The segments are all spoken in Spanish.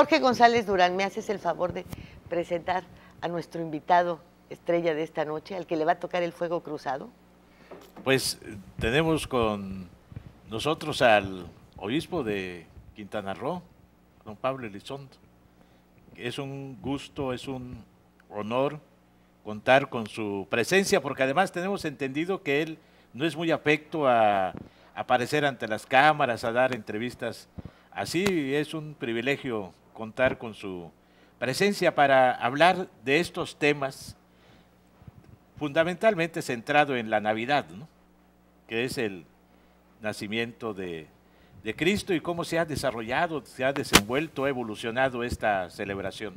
Jorge González Durán, me haces el favor de presentar a nuestro invitado estrella de esta noche, al que le va a tocar el fuego cruzado. Pues tenemos con nosotros al obispo de Quintana Roo, don Pablo Elizondo. Es un gusto, es un honor contar con su presencia, porque además tenemos entendido que él no es muy afecto a aparecer ante las cámaras, a dar entrevistas. Así es un privilegio contar con su presencia para hablar de estos temas fundamentalmente centrado en la Navidad, que es el nacimiento de, Cristo y cómo se ha desarrollado, se ha desenvuelto, evolucionado esta celebración.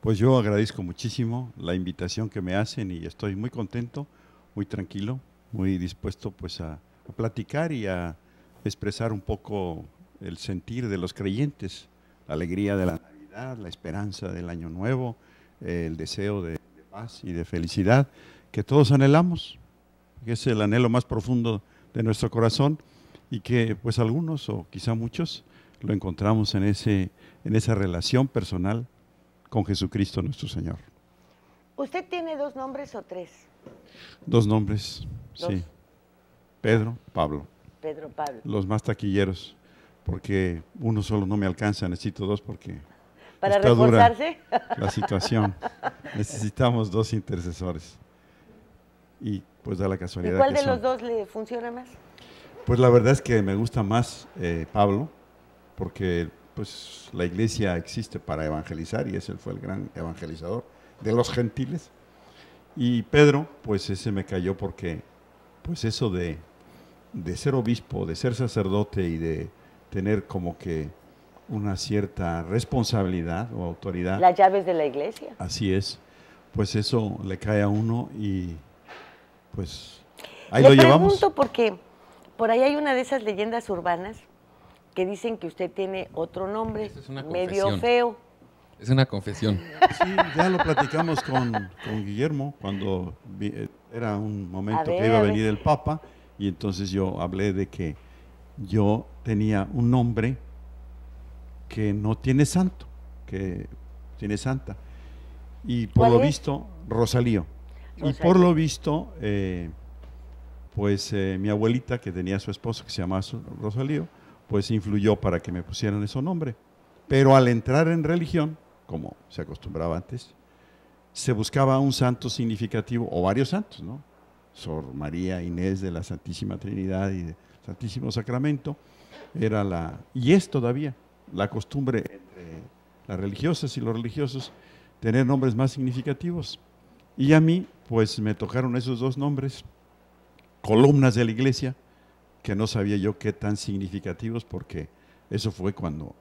Pues yo agradezco muchísimo la invitación que me hacen y estoy muy contento, muy tranquilo, muy dispuesto pues a, a platicar y a expresar un poco el sentir de los creyentes la alegría de la Navidad, la esperanza del Año Nuevo, el deseo de, paz y de felicidad que todos anhelamos, que es el anhelo más profundo de nuestro corazón y que pues algunos o quizá muchos lo encontramos en, ese, en esa relación personal con Jesucristo nuestro Señor. ¿Usted tiene dos nombres o tres? Dos nombres, sí. Pedro, Pablo. Pedro, Pablo. Los más taquilleros porque uno solo no me alcanza, necesito dos porque para está la situación. Necesitamos dos intercesores. Y pues da la casualidad. ¿Y cuál de los dos le funciona más? Pues la verdad es que me gusta más eh, Pablo, porque pues la iglesia existe para evangelizar y ese fue el gran evangelizador de los gentiles. Y Pedro, pues ese me cayó porque pues eso de ser obispo, de ser sacerdote y de tener como que una cierta responsabilidad o autoridad. Las llaves de la iglesia. Así es. Pues eso le cae a uno y pues ahí lo llevamos. pregunto porque por ahí hay una de esas leyendas urbanas que dicen que usted tiene otro nombre, es una medio feo. Es una confesión. Sí, ya lo platicamos con, Guillermo cuando eh, era un momento que iba a venir el Papa y entonces yo hablé de que yo tenía un nombre que no tiene santo, que tiene santa. Y por lo visto, Rosalío. Y por lo visto, eh, pues eh, mi abuelita, que tenía su esposo que se llamaba Rosalío, pues influyó para que me pusieran ese nombre. Pero al entrar en religión, como se acostumbraba antes, se buscaba un santo significativo, o varios santos, ¿no? Sor María Inés de la Santísima Trinidad y de, Santísimo Sacramento, era la, y es todavía la costumbre entre las religiosas y los religiosos, tener nombres más significativos. Y a mí, pues me tocaron esos dos nombres, columnas de la iglesia, que no sabía yo qué tan significativos, porque eso fue cuando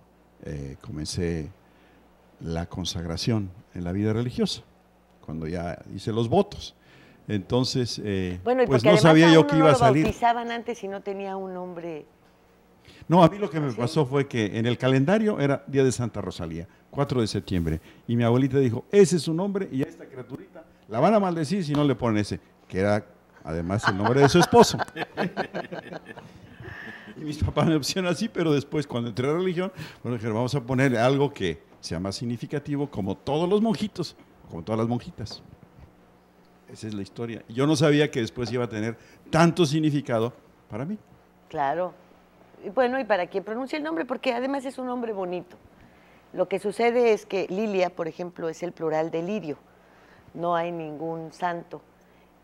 eh, comencé la consagración en la vida religiosa, cuando ya hice los votos. Entonces, eh, pues no sabía yo que iba a salir. bautizaban antes y no tenía un nombre. No, a mí lo que me pasó fue que en el calendario era Día de Santa Rosalía, 4 de septiembre, y mi abuelita dijo, ese es su nombre y a esta criaturita la van a maldecir si no le ponen ese, que era además el nombre de su esposo. y mis papás me opcionan así, pero después cuando entré a la religión, bueno, dijeron, vamos a poner algo que sea más significativo como todos los monjitos, como todas las monjitas. Esa es la historia. Yo no sabía que después iba a tener tanto significado para mí. Claro. Y bueno, y para quién pronuncia el nombre, porque además es un nombre bonito. Lo que sucede es que Lilia, por ejemplo, es el plural de lirio. No hay ningún santo.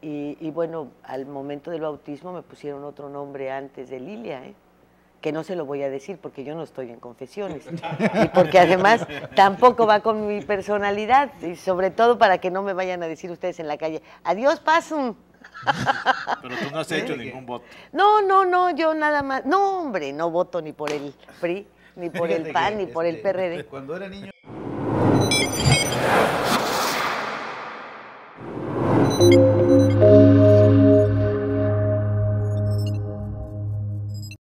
Y, y bueno, al momento del bautismo me pusieron otro nombre antes de Lilia, ¿eh? que no se lo voy a decir porque yo no estoy en confesiones y porque además tampoco va con mi personalidad y sobre todo para que no me vayan a decir ustedes en la calle, adiós paso Pero tú no has hecho ningún voto. No, no, no, yo nada más, no hombre, no voto ni por el PRI, ni por el PAN, ni por el este, PRD. Cuando era niño...